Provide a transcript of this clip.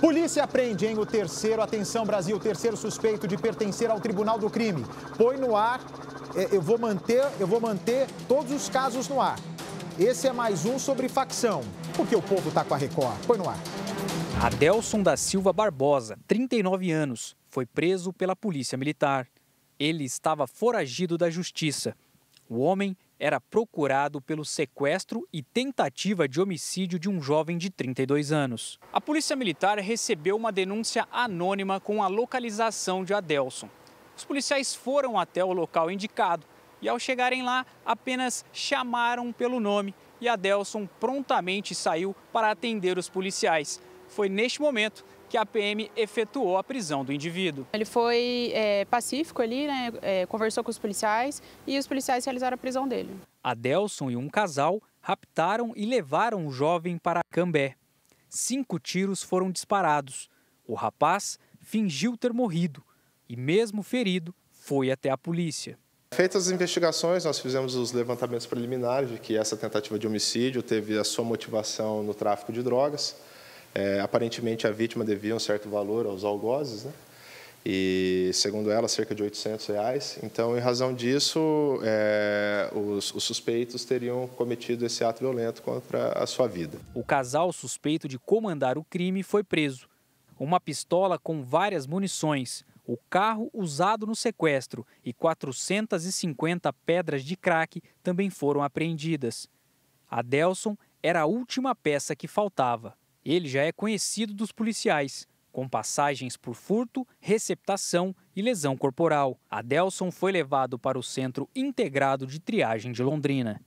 Polícia apreende em o terceiro, atenção Brasil, terceiro suspeito de pertencer ao Tribunal do Crime. Põe no ar, é, eu vou manter, eu vou manter todos os casos no ar. Esse é mais um sobre facção, porque o povo tá com a Record. Põe no ar. Adelson da Silva Barbosa, 39 anos, foi preso pela Polícia Militar. Ele estava foragido da justiça o homem era procurado pelo sequestro e tentativa de homicídio de um jovem de 32 anos. A Polícia Militar recebeu uma denúncia anônima com a localização de Adelson. Os policiais foram até o local indicado e, ao chegarem lá, apenas chamaram pelo nome e Adelson prontamente saiu para atender os policiais. Foi neste momento que a PM efetuou a prisão do indivíduo. Ele foi é, pacífico ali, né? É, conversou com os policiais e os policiais realizaram a prisão dele. Adelson e um casal raptaram e levaram o jovem para Cambé. Cinco tiros foram disparados. O rapaz fingiu ter morrido e, mesmo ferido, foi até a polícia. Feitas as investigações, nós fizemos os levantamentos preliminares de que essa tentativa de homicídio teve a sua motivação no tráfico de drogas. É, aparentemente, a vítima devia um certo valor aos algozes, né? e, segundo ela, cerca de 800 reais. Então, em razão disso, é, os, os suspeitos teriam cometido esse ato violento contra a sua vida. O casal suspeito de comandar o crime foi preso. Uma pistola com várias munições, o carro usado no sequestro e 450 pedras de crack também foram apreendidas. Adelson era a última peça que faltava. Ele já é conhecido dos policiais, com passagens por furto, receptação e lesão corporal. Adelson foi levado para o Centro Integrado de Triagem de Londrina.